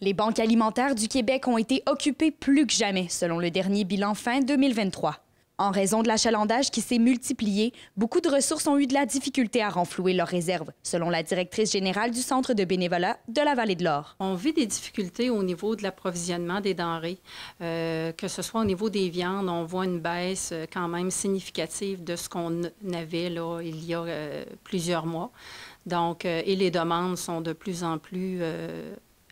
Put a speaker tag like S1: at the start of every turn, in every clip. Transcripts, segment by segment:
S1: Les banques alimentaires du Québec ont été occupées plus que jamais, selon le dernier bilan fin 2023. En raison de l'achalandage qui s'est multiplié, beaucoup de ressources ont eu de la difficulté à renflouer leurs réserves, selon la directrice générale du Centre de bénévolat de la
S2: Vallée de l'Or. On vit des difficultés au niveau de l'approvisionnement des denrées, euh, que ce soit au niveau des viandes, on voit une baisse euh, quand même significative de ce qu'on avait là, il y a euh, plusieurs mois. Donc, et les demandes sont de plus en plus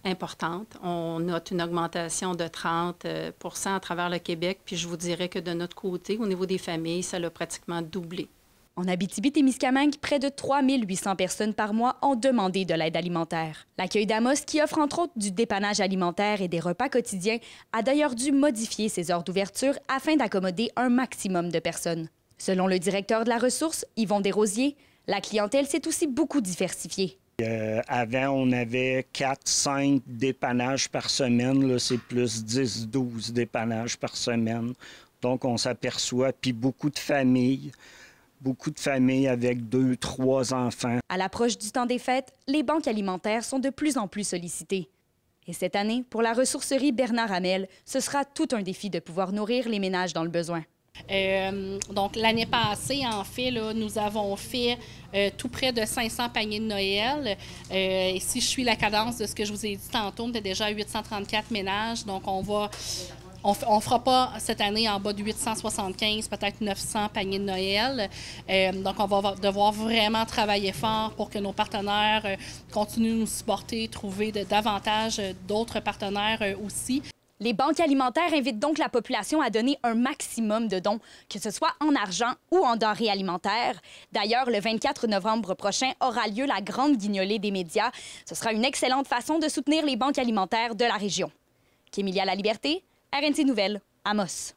S2: importante. On note une augmentation de 30 euh, à travers le Québec, puis je vous dirais que de notre côté, au niveau des familles, ça l'a pratiquement doublé. En
S1: Abitibi-Témiscamingue, près de 3 800 personnes par mois ont demandé de l'aide alimentaire. L'accueil d'Amos, qui offre entre autres du dépannage alimentaire et des repas quotidiens, a d'ailleurs dû modifier ses heures d'ouverture afin d'accommoder un maximum de personnes. Selon le directeur de la ressource, Yvon Desrosiers, la clientèle s'est aussi beaucoup diversifiée.
S3: Euh, avant, on avait 4-5 dépannages par semaine. Là, c'est plus 10-12 dépannages par semaine. Donc, on s'aperçoit, puis beaucoup de familles, beaucoup de familles avec deux, trois enfants.
S1: À l'approche du temps des fêtes, les banques alimentaires sont de plus en plus sollicitées. Et cette année, pour la ressourcerie Bernard Hamel, ce sera tout un défi de pouvoir nourrir les ménages dans le besoin. Euh, donc, l'année passée, en fait, nous avons
S4: fait euh, tout près de 500 paniers de Noël. Euh, et si je suis la cadence de ce que je vous ai dit tantôt, on était déjà à 834 ménages. Donc, on va. On ne fera pas cette année en bas de 875, peut-être 900 paniers de Noël. donc, on va devoir vraiment travailler fort pour que nos partenaires continuent de nous supporter, trouver
S1: davantage d'autres partenaires aussi. Les banques alimentaires invitent donc la population à donner un maximum de dons, que ce soit en argent ou en denrées alimentaires. D'ailleurs, le 24 novembre prochain aura lieu la grande guignolée des médias. Ce sera une excellente façon de soutenir les banques alimentaires de la région. Kémilia La Liberté, RNC Nouvelles, Amos.